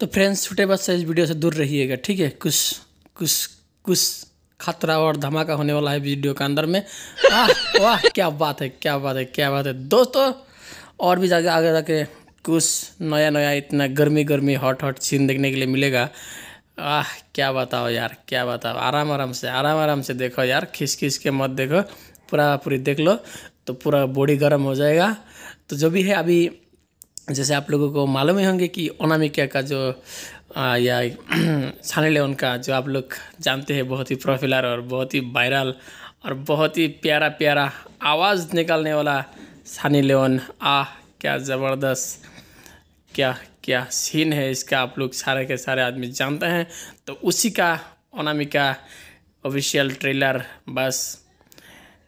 तो फ्रेंड्स छोटे बच्चा इस वीडियो से दूर रहिएगा ठीक है कुछ कुछ कुछ खतरा और धमाका होने वाला है वीडियो के अंदर में वाह वाह क्या बात है क्या बात है क्या बात है दोस्तों और भी ज़्यादा आगे जाके कुछ नया नया इतना गर्मी गर्मी हॉट हॉट सीन देखने के लिए मिलेगा आह क्या बताओ यार क्या बताओ आराम आराम से आराम आराम से देखो यार खिस खिस के मत देखो पूरा पूरी देख लो तो पूरा बॉडी गर्म हो जाएगा तो जो भी है अभी जैसे आप लोगों को मालूम ही होंगे कि ओनामिका का जो आ, या छाने लेन का जो आप लोग जानते हैं बहुत ही प्रोफिलर और बहुत ही वायरल और बहुत ही प्यारा प्यारा आवाज़ निकालने वाला सानी लेन आ क्या ज़बरदस्त क्या क्या सीन है इसका आप लोग सारे के सारे आदमी जानते हैं तो उसी का ओनामिका ऑफिशियल ट्रेलर बस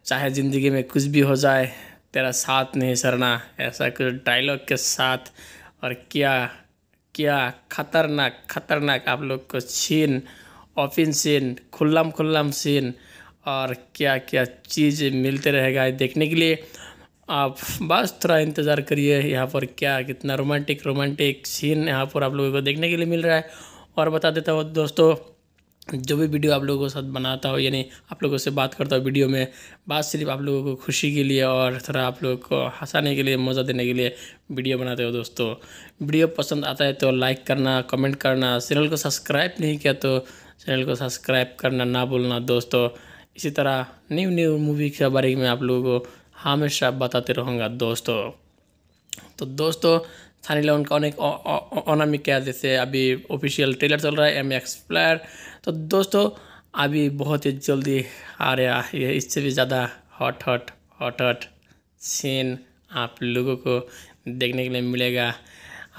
चाहे ज़िंदगी में कुछ भी हो जाए तेरा साथ नहीं सरना ऐसा कुछ डायलॉग के साथ और क्या क्या खतरनाक खतरनाक आप लोग को सीन ऑफिन सीन खुल्लम खुल्लम सीन और क्या क्या चीज़ मिलते रहेगा देखने के लिए आप बस थोड़ा इंतज़ार करिए यहाँ पर क्या कितना रोमांटिक रोमांटिक सीन यहाँ पर आप लोगों को देखने के लिए मिल रहा है और बता देता हूँ दोस्तों जो भी वीडियो आप लोगों के साथ बनाता हो यानी आप लोगों से बात करता हो वीडियो में बात सिर्फ आप लोगों को खुशी के लिए और थोड़ा आप लोगों को हंसाने के लिए मज़ा देने के लिए वीडियो बनाते हो दोस्तों वीडियो पसंद आता है तो लाइक करना कमेंट करना चैनल को सब्सक्राइब नहीं किया तो चैनल को सब्सक्राइब करना ना भूलना दोस्तों इसी तरह न्यू न्यू मूवी के बारे में आप लोगों को हमेशा बताते रहूँगा दोस्तों तो दोस्तों सानी लेवन का अनेक अनामी क्या जैसे अभी ऑफिशियल ट्रेलर चल रहा है एम एक्स प्लेयर तो दोस्तों अभी बहुत ही जल्दी आ रहा है इससे भी ज़्यादा hot hot hot hot scene आप लोगों को देखने के लिए मिलेगा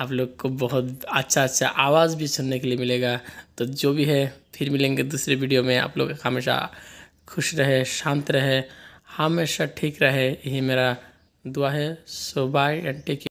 आप लोग को बहुत अच्छा अच्छा आवाज़ भी सुनने के लिए मिलेगा तो जो भी है फिर मिलेंगे दूसरे वीडियो में आप लोग हमेशा खुश रहे शांत रहे हमेशा ठीक रहे यही मेरा दुआ है सो बाय एंड टेक